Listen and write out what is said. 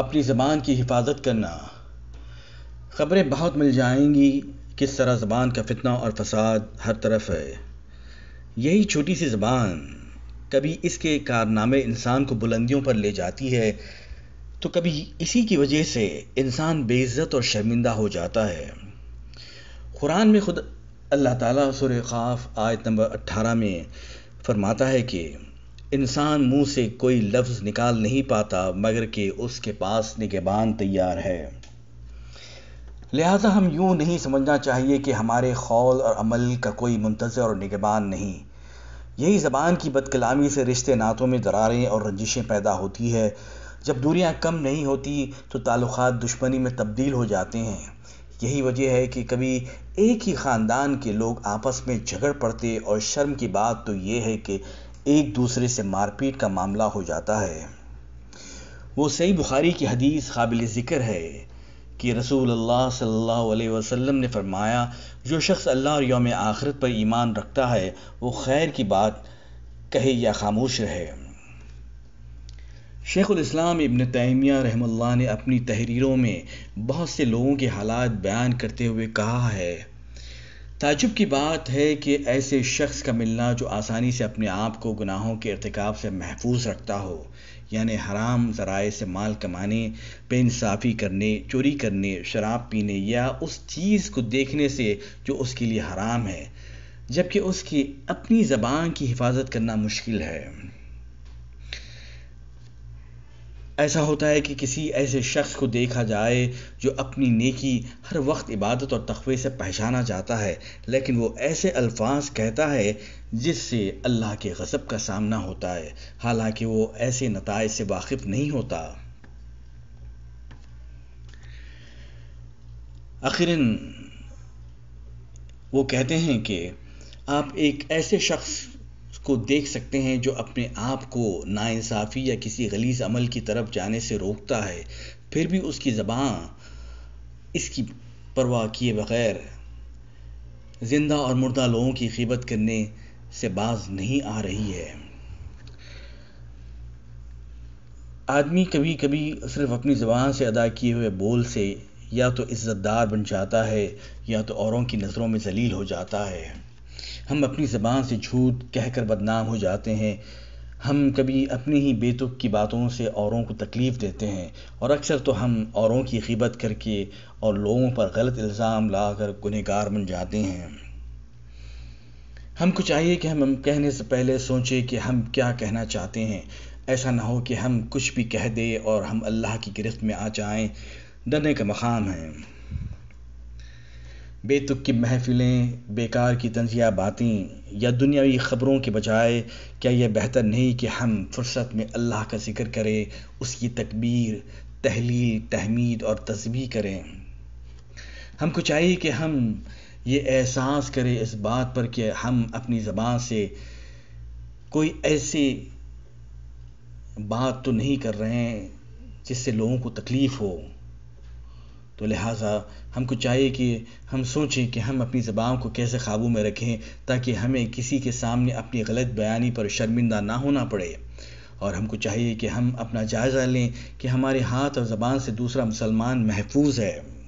अपनी ज़बान की हिफाजत करना ख़बरें बहुत मिल जाएंगी किस तरह ज़बान का फितना और फसाद हर तरफ है यही छोटी सी ज़बान कभी इसके कारनामे इंसान को बुलंदियों पर ले जाती है तो कभी इसी की वजह से इंसान बेइज्जत और शर्मिंदा हो जाता है कुरान में खुद अल्लाह ताला सुर ख़ाफ आयत नंबर 18 में फरमाता है कि इंसान मुंह से कोई लफ्ज़ निकाल नहीं पाता मगर के उसके पास निगेबान तैयार है लिहाजा हम यूं नहीं समझना चाहिए कि हमारे खौल और अमल का कोई मुंतज़र और निगेबान नहीं यही ज़बान की बदकलामी से रिश्ते नातों में दरारें और रंजिशें पैदा होती है जब दूरियां कम नहीं होती तो ताल्लुक दुश्मनी में तब्दील हो जाते हैं यही वजह है कि कभी एक ही ख़ानदान के लोग आपस में झगड़ पड़ते और शर्म की बात तो ये है कि एक दूसरे से मारपीट का मामला हो जाता है वो सही बुखारी की हदीस काबिल ज़िक्र है कि रसूल अल्लाह सल्लल्लाहु अलैहि वसल्लम ने फरमाया जो शख्स अल्लाह और योम आखरत पर ईमान रखता है वो खैर की बात कहे या खामोश रहे शेख़ुलस्लाम इबन तैमिया रहमल्ला ने अपनी तहरीरों में बहुत से लोगों के हालात बयान करते हुए कहा है ताजुब की बात है कि ऐसे शख्स का मिलना जो आसानी से अपने आप को गुनाहों के अरतक से महफूज रखता हो यानि हराम ज़राए से माल कमाने बेानसाफ़ी करने चोरी करने शराब पीने या उस चीज़ को देखने से जो उसके लिए हराम है जबकि उसकी अपनी ज़बान की हिफाज़त करना मुश्किल है ऐसा होता है कि किसी ऐसे शख्स को देखा जाए जो अपनी नेकी हर वक्त इबादत और तखबे से पहचाना जाता है लेकिन वो ऐसे अल्फाज कहता है जिससे अल्लाह के गज़ब का सामना होता है हालांकि वो ऐसे नतज से वाकिफ़ नहीं होता आखिरन वो कहते हैं कि आप एक ऐसे शख्स को देख सकते हैं जो अपने आप को नाइंसाफ़ी या किसी गलीज अमल की तरफ जाने से रोकता है फिर भी उसकी ज़बाँ इसकी परवाह किए बगैर ज़िंदा और मुर्दा लोगों की खिबत करने से बाज नहीं आ रही है आदमी कभी कभी सिर्फ अपनी ज़बान से अदा किए हुए बोल से या तो इज़्ज़तदार बन जाता है या तो औरों की नज़रों में जलील हो जाता है हम अपनी ज़बान से झूठ कहकर बदनाम हो जाते हैं हम कभी अपनी ही बेतुक की बातों से औरों को तकलीफ़ देते हैं और अक्सर तो हम औरों की गिबत करके और लोगों पर गलत इल्ज़ाम लाकर गुनहगार बन जाते हैं हमको चाहिए कि हम कहने से पहले सोचें कि हम क्या कहना चाहते हैं ऐसा ना हो कि हम कुछ भी कह दें और हम अल्लाह की गिरफ्त में आ जाएं डरने का मकाम है बेतुक की महफ़िलें बेकार की तंज़िया बातें या दुनियावी ख़बरों के बजाय क्या यह बेहतर नहीं कि हम फुर्सत में अल्लाह का जिक्र करें उसकी तकबीर तहलील तहमीद और तस्वीर करें हमको चाहिए कि हम ये एहसास करें इस बात पर कि हम अपनी ज़बान से कोई ऐसी बात तो नहीं कर रहे हैं जिससे लोगों को तकलीफ़ हो तो लिहाजा हमको चाहिए कि हम सोचें कि हम अपनी ज़बान को कैसे काबू में रखें ताकि हमें किसी के सामने अपनी गलत बयानी पर शर्मिंदा ना होना पड़े और हमको चाहिए कि हम अपना जायज़ा लें कि हमारे हाथ और ज़बान से दूसरा मुसलमान महफूज है